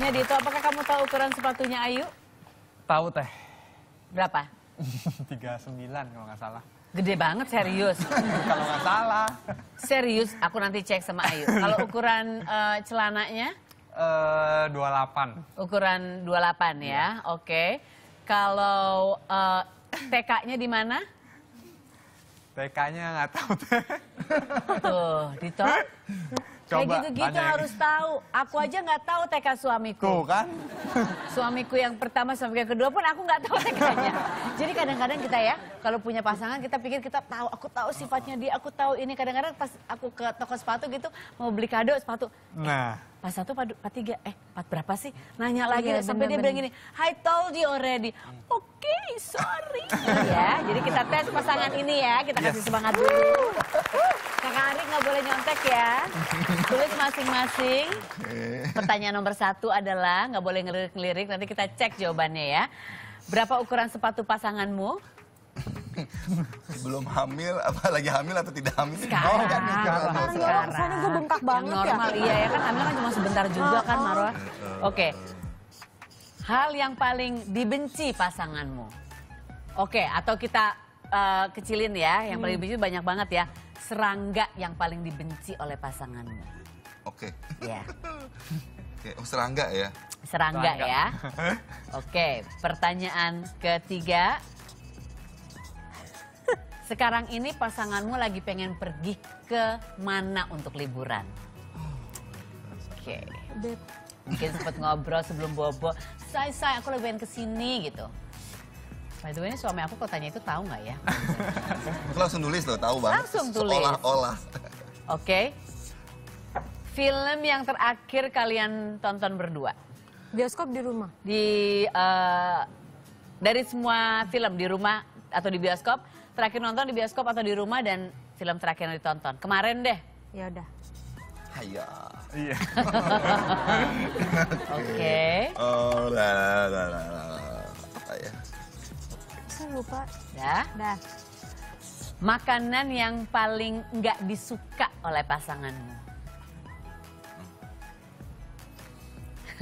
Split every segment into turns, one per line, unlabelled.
Tanya Dito, apakah kamu tahu ukuran sepatunya Ayu? Tahu teh. Berapa?
39 kalau nggak salah.
Gede banget serius. kalau nggak salah. Serius, aku nanti cek sama Ayu. Kalau ukuran uh, celananya?
Eh, uh,
28. Ukuran 28 ya, ya. oke. Okay. Kalau uh, eh, TK-nya di mana? TK-nya nggak tahu teh. Tuh, Dito.
Kayak gitu-gitu harus
tahu. Aku aja nggak tahu TK suamiku. Tuh kan? Suamiku yang pertama sampai yang kedua pun aku nggak tahu TK-nya. Jadi kadang-kadang kita ya, kalau punya pasangan kita pikir kita tahu, aku tahu sifatnya dia, aku tahu ini. Kadang-kadang pas aku ke toko sepatu gitu, mau beli kado sepatu. Nah pas satu, Pak, tiga, eh Pak berapa sih? Nanya lagi iya, sampai bener, dia bilang gini, I told you already. Hmm. Oke, okay, sorry. ya, jadi kita tes pasangan ini ya, kita iya. kasih yes. semangat dulu. Kakak Ari nggak boleh nyontek ya. Tulis masing-masing. Pertanyaan nomor satu adalah nggak boleh ngelirik lirik Nanti kita cek jawabannya ya. Berapa ukuran sepatu pasanganmu?
Belum hamil, apa lagi hamil atau tidak hamil? Sekarang. Oh, kan, sekarang. sekarang. sekarang sekarang sekarang gue
bengkak banget sekarang ya. normal, ya. Iya ya kan hamil kan cuma sebentar juga kan oh, oh. Marwa. Oke. Okay. Hal yang paling dibenci pasanganmu. Oke, okay, atau kita uh, kecilin ya, yang paling hmm. dibenci banyak banget ya. Serangga yang paling dibenci oleh pasanganmu.
Oke. Okay. Ya. Yeah. Oke, okay. oh, serangga ya. Serangga, serangga. ya. Oke,
okay, pertanyaan ketiga. Sekarang ini pasanganmu lagi pengen pergi ke mana untuk liburan? Oke. Okay. Mungkin sempat ngobrol sebelum bobo. Say, say, aku lagi pengen kesini gitu. By the way, ini suami aku kotanya itu tahu nggak ya?
langsung tulis loh, tahu banget. Langsung tulis. Olah-olah.
Oke. Okay. Film yang terakhir kalian tonton berdua? Bioskop di rumah. Di uh, dari semua film di rumah atau di bioskop, terakhir nonton di bioskop atau di rumah dan film terakhir yang ditonton? Kemarin deh. Ya udah.
Iya. iya. Oke. Oh, lah lah lah lah. ya?
Saya lupa. Ya. Dah. Makanan yang paling nggak disuka oleh pasanganmu.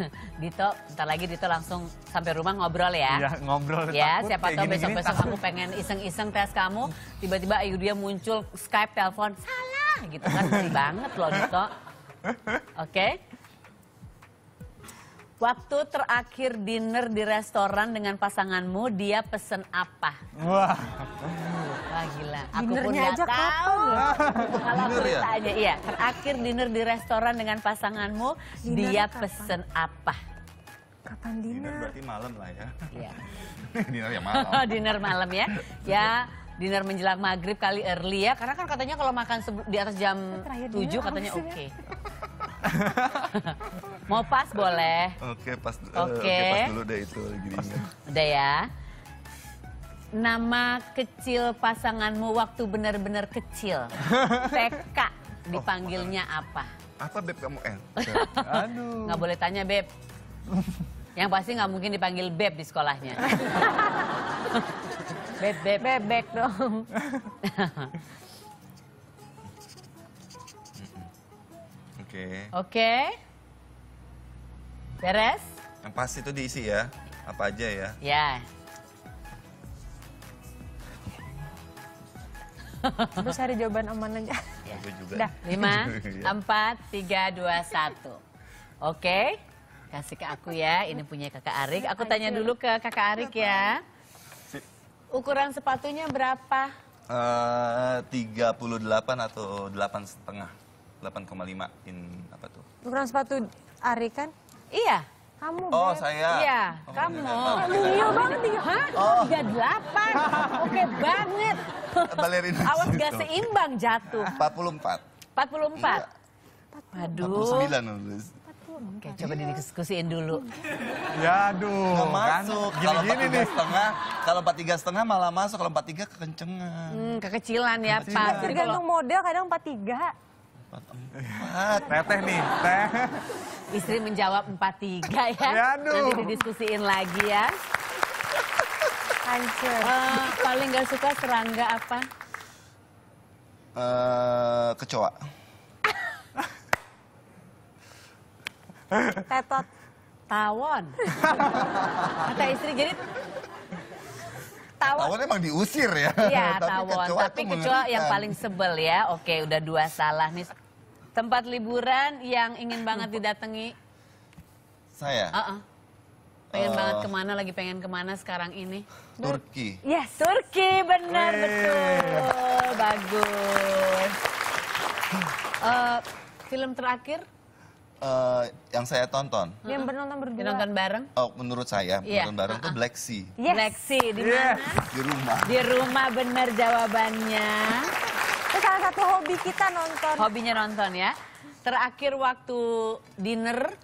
Dito, ntar lagi Dito langsung sampai rumah ngobrol ya. Iya, ngobrol. Ya, takut, siapa tahu besok-besok aku pengen iseng-iseng tes kamu, tiba-tiba ayu dia muncul Skype, telepon, salah gitu kan, banget loh Dito. Oke. Okay? Waktu terakhir dinner di restoran dengan pasanganmu, dia pesen apa? Wah. Wah gila, aku Dinernya aja tahu. Ya? Kalau aku ya? iya. Terakhir dinner di restoran dengan pasanganmu, dinner dia kapan? pesen apa?
Kapan dinner? Dinner berarti malam lah ya. Iya. dinner ya malam.
dinner malam ya. Ya, dinner menjelang maghrib kali early ya. Karena kan katanya kalau makan di atas jam 7 katanya oke. Okay. Mau pas boleh. Oke, okay, pas. Eh, oke. Okay. Okay, pas dulu
deh itu gini
Udah ya. Nama kecil pasanganmu waktu benar-benar kecil. TK oh, dipanggilnya oh, apa?
Apa beb kamu eh, L? Aduh.
Nggak boleh tanya beb. Yang pasti nggak mungkin dipanggil beb di sekolahnya. beb beb. Bebek dong. Oke. Oke. Beres?
Yang pasti itu diisi ya, apa aja ya?
Ya. Terus cari jawaban aman aja.
Ya. Aku juga. Dah. Lima, iya.
empat, tiga, dua, satu. Oke, kasih ke aku ya. Ini punya kakak Arik. Aku tanya dulu ke kakak Arik ya. Ukuran sepatunya berapa?
Eh, uh, 38 atau delapan setengah. 8,5 in
apa tuh? Ukuran sepatu Ari kan? Iya. Kamu Oh, bet. saya. Iya, oh,
kamu. Kamu iya banget nih. Hah? Oh. 38.
Oke banget. Balerina. Awas gitu. gak seimbang jatuh. 44. 44. Iya.
Aduh. 49 nulis.
Oke, coba iya. didiskusiin dulu.
Ya aduh. Nggak kan? masuk. Kan? Gini, gini nih. Setengah, kalau empat tiga setengah malah masuk, kalau empat tiga kekencengan.
Hmm, kekecilan ya, Pak. Tergantung model kadang empat tiga.
Empat. teteh nih, teh.
Istri menjawab empat tiga ya. Yadu. Ya, Nanti didiskusiin lagi ya. Hancur. Uh, paling gak suka serangga apa?
Uh, kecoa.
Tetot. Tawon. Kata istri jadi
tawon. Tawon emang diusir ya. Iya, tawon. Kecoa Tapi kecoa yang paling
sebel ya. Oke, udah dua salah nih. Tempat liburan yang ingin banget didatangi.
Saya? Uh -uh. Pengen uh, banget eh. kemana,
lagi pengen kemana sekarang ini. Turki. Yes. Turki, benar, Wee. betul.
Bagus.
Uh, film terakhir
uh, yang saya tonton.
Yang penonton berdua. Yang nonton bareng?
Oh, menurut saya yeah. Iya. nonton bareng itu -huh. tuh Black Sea.
Yes. Black Sea di mana? Yeah.
Di rumah. Di rumah
benar jawabannya. Itu salah satu hobi kita nonton. Hobinya nonton ya. Terakhir waktu dinner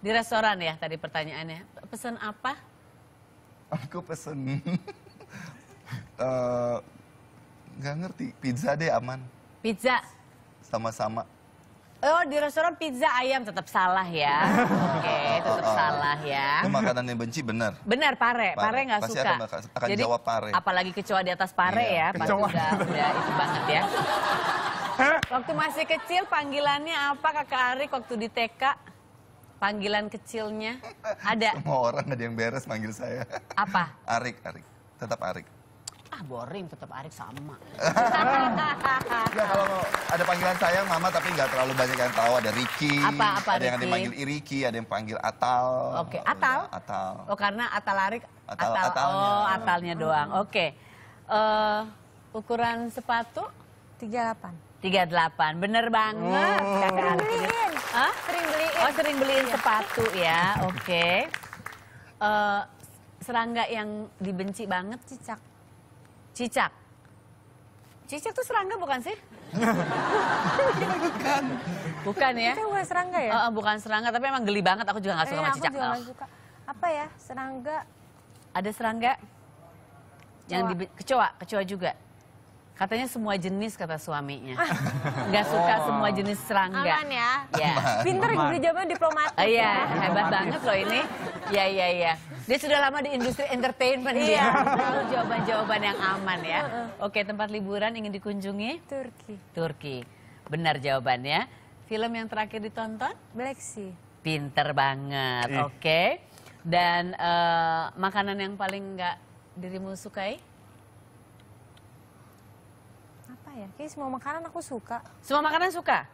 di restoran ya tadi pertanyaannya. Pesan apa?
Aku pesen uh, nggak ngerti pizza deh aman. Pizza. Sama-sama.
Oh di restoran pizza ayam tetap salah ya. Oke, okay, tetap oh, oh, oh. salah ya. Itu makanan
yang benci benar.
Benar pare, pare nggak suka. Akan, akan Jadi, jawab pare. Apalagi kecoa di atas pare iya. ya, Pak sudah, sudah itu banget ya. Waktu masih kecil panggilannya apa Kakak Arik waktu di TK? Panggilan kecilnya ada. Semua
orang ada yang beres manggil saya. Apa? Arik, Arik. Tetap Arik
ah boring tetap Arik sama.
ya kalau ada panggilan sayang Mama tapi nggak terlalu banyak yang tahu ada Riki, apa, apa, ada Riki? yang dipanggil Iriki, ada yang panggil Atal. Oke, okay. Atal. Iya, atal.
Oh karena Atal Arik. Atal. atal atalnya. Oh Atalnya doang. Hmm. Oke. Okay. Uh, eh, ukuran sepatu 38. 38, bener banget oh. Sering beliin. Hah? Sering beliin. Oh sering beliin iya. sepatu ya, oke. Okay. Uh, eh, serangga yang dibenci banget cicak. Cicak. Cicak tuh serangga bukan sih? bukan. Bukan ya? Cicak bukan serangga ya? Uh, bukan serangga, tapi emang geli banget. Aku juga gak suka eh, sama cicak. Aku juga gak suka. Apa ya? Serangga. Ada serangga? Kecoa. Yang di, kecoa, kecoa juga. Katanya semua jenis kata suaminya. Gak suka oh. semua jenis serangga. Aman ya? Ya. Pinter beri diplomatik. Iya, hebat banget loh ini. Iya, iya, iya. Dia sudah lama di industri entertainment ya. jawaban-jawaban yang aman ya. Oke, tempat liburan ingin dikunjungi? Turki. Turki. Benar jawabannya. Film yang terakhir ditonton? Black Sea. Pinter banget, oke. Okay. Dan uh, makanan yang paling nggak dirimu sukai? Apa ya? Kayaknya semua makanan aku suka. Semua makanan suka?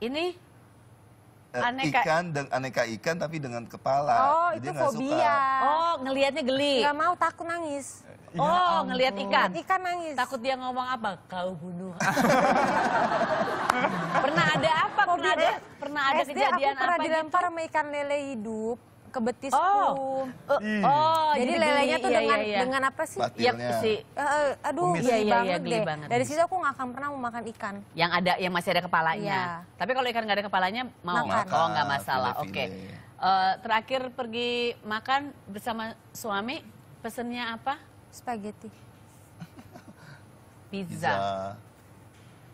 Ini
Eh, aneka. ikan dan aneka ikan tapi dengan kepala. Oh, Jadi itu fobia. Suka.
Oh, ngelihatnya geli. Gak mau takut nangis. Ya oh, ampun. Iya. ngelihat ikan. Ikan nangis. Takut dia ngomong apa? Kau bunuh. pernah ada apa? Pernah ada pernah ada SD kejadian aku pernah dilempar gitu? sama ikan lele hidup ke betisku. Oh, uh, oh jadi, jadi lelenya tuh iya, dengan iya, iya. dengan apa sih? Batilnya. Yep, si, uh, aduh, geli iya, iya, iya, deh. banget. Dari situ aku gak akan pernah mau makan ikan. Yang ada, yang masih ada kepalanya. Iya. Tapi kalau ikan gak ada kepalanya mau, makan. oh nggak masalah. Oke. Okay. Uh, eh, terakhir pergi makan bersama suami, pesennya apa? Spaghetti.
Pizza. Pizza.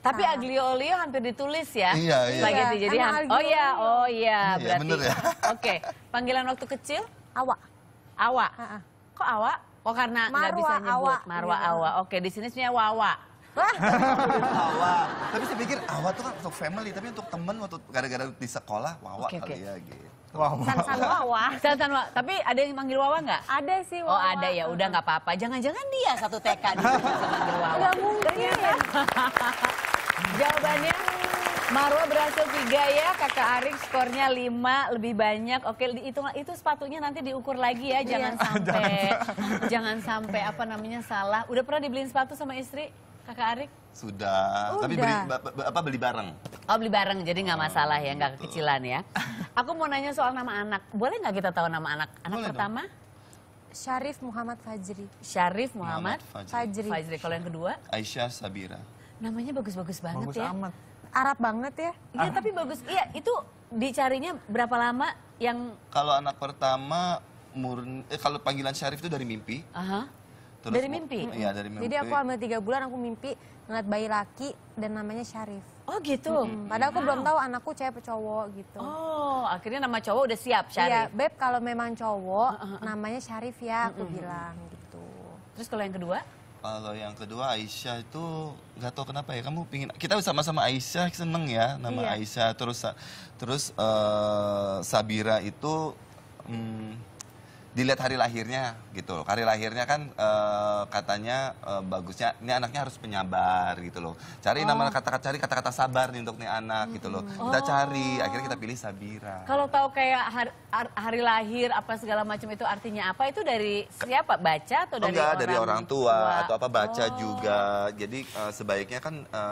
Tapi nah. aglio olio hampir ditulis ya. Iya, iya. Spaghetti. Iya, Jadi oh iya, oh iya, iya berarti. ya. Oke. Panggilan waktu kecil? Awa. Awa. Uh -uh. Kok awa? Oh karena nggak bisa nyebut awa. Marwa iya. Awa. Oke, di sini sebenarnya Wawa.
Wawa. Tapi saya pikir Awa tuh kan untuk family, tapi untuk temen waktu gara-gara di sekolah Wawa okay, kali okay. ya gitu. Wawa. San San
Wawa. San San Tapi ada yang manggil Wawa nggak? Ada sih oh, Wawa. Oh ada ya, udah nggak apa-apa. Jangan-jangan dia satu TK di manggil Wawa. Gak mungkin. Jawabannya Marwa berhasil tiga ya, kakak Arik skornya lima lebih banyak. Oke, itu itu sepatunya nanti diukur lagi ya, iya. jangan iya. sampai jangan sampai apa namanya salah. Udah pernah dibeliin sepatu sama istri? Kakak Arik?
Sudah, Udah. tapi beli, apa beli bareng.
Oh beli bareng, jadi nggak oh, masalah ya, nggak kekecilan ya. Aku mau nanya soal nama anak, boleh nggak kita tahu nama anak? Anak boleh pertama? Dong. Syarif Muhammad Fajri. Syarif Muhammad, Muhammad Fajri. Fajri. Fajri. Kalau yang kedua?
Aisyah Sabira.
Namanya bagus-bagus banget bagus ya. amat. Arab banget ya. Iya ah. tapi bagus. Iya itu dicarinya berapa lama yang...
Kalau anak pertama murni, eh, kalau panggilan Syarif itu dari mimpi. Terus dari mimpi? Iya, dari mimpi. Jadi aku hamil
tiga bulan, aku mimpi ngeliat bayi laki dan namanya Syarif. Oh gitu? Hmm. Padahal aku wow. belum tahu anakku cewek atau cowok gitu. Oh, akhirnya nama cowok udah siap iya, Syarif? Iya, Beb kalau memang cowok namanya Syarif ya, aku uh -huh. bilang gitu. Terus kalau yang kedua?
kalau yang kedua Aisyah itu nggak tahu kenapa ya kamu pingin kita sama-sama Aisyah seneng ya nama iya. Aisyah terus terus uh, Sabira itu um, dilihat hari lahirnya gitu loh. Hari lahirnya kan e, katanya e, bagusnya ini anaknya harus penyabar gitu loh. Cari oh. nama kata-kata cari kata-kata sabar nih untuk nih anak hmm. gitu loh. Hmm. Kita oh. cari, akhirnya kita pilih Sabira.
Kalau tahu kayak hari, hari lahir apa segala macam itu artinya apa itu dari siapa? Baca atau oh, dari Enggak, orang dari orang tua, tua atau
apa baca oh. juga. Jadi e, sebaiknya kan e,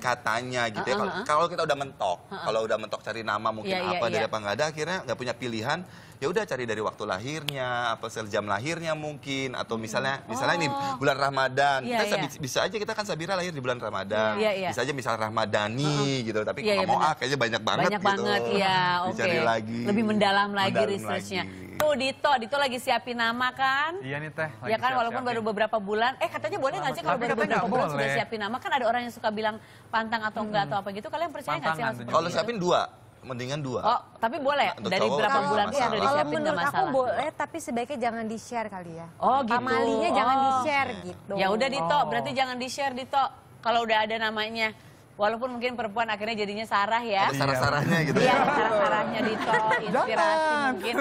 katanya gitu uh, ya. Kalau kita udah mentok, uh, huh kalau udah mentok cari nama mungkin yeah, iya, apa yeah, dari yeah. apa nggak ada, akhirnya nggak punya pilihan. Ya udah cari dari waktu lahirnya, apa sel jam lahirnya mungkin, atau misalnya hmm. misalnya ini oh. bulan Ramadan, yeah, kita yeah. bisa aja kita kan Sabira lahir di bulan Ramadan, yeah, yeah. bisa aja misal Ramadani uh -huh. gitu, tapi yeah, yeah, mau ah kayaknya banyak banget banyak gitu. banget ya, oke. Okay. lagi,
lebih mendalam lagi mendalam Lagi. Tuh Dito, Dito lagi siapin nama kan? Iya nih
Teh. Lagi ya kan siap walaupun baru
beberapa bulan. Eh katanya boleh nggak sih kalau baru beberapa bulan boleh. sudah siapin nama? Kan ada orang yang suka bilang pantang atau enggak hmm. atau apa gitu. Kalian percaya nggak sih? Kalau siapin
dua, mendingan dua. Oh,
tapi boleh ya? Untuk dari berapa kalau, bulan sih udah disiapin nggak Kalau menurut aku boleh, tapi sebaiknya jangan di share kali ya. Oh gitu. Pamalinya oh. jangan di share gitu. Ya udah Dito, oh. berarti jangan di share Dito kalau udah ada namanya. Walaupun mungkin perempuan akhirnya jadinya sarah ya. Ada sarah-sarahnya iya, gitu. Iya, sarah-sarahnya di tol, inspirasi mungkin.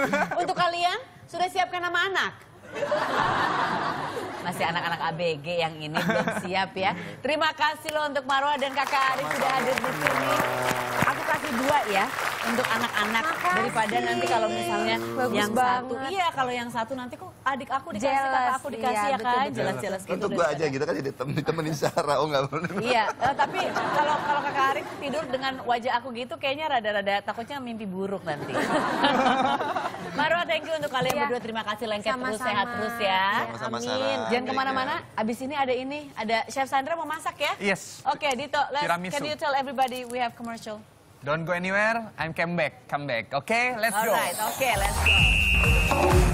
Untuk kalian, sudah siapkan nama anak? Masih anak-anak ABG yang ini belum siap ya. Terima kasih loh untuk Marwa dan kakak Ari sudah hadir di sini kasih dua ya untuk anak-anak daripada nanti kalau misalnya Bagus yang banget. satu iya kalau yang satu nanti kok adik aku dikasih kakak aku dikasih iya, ya kan jelas-jelas gitu untuk
gue aja gitu kan jadi temenin Sarah oh nggak boleh iya
uh, tapi kalau kalau kakak Arif tidur dengan wajah aku gitu kayaknya rada-rada takutnya mimpi buruk nanti Marwa thank you untuk kalian iya. berdua terima kasih lengket Sama -sama. terus sehat terus ya Sama-sama, amin Sarah. jangan kemana-mana abis ini ada ini ada Chef Sandra mau masak ya yes oke okay, Dito let's can you tell everybody we have commercial
Don't go anywhere, I'm come back, come back. Oke, okay, let's Alright, go. Alright, oke, okay,
let's go.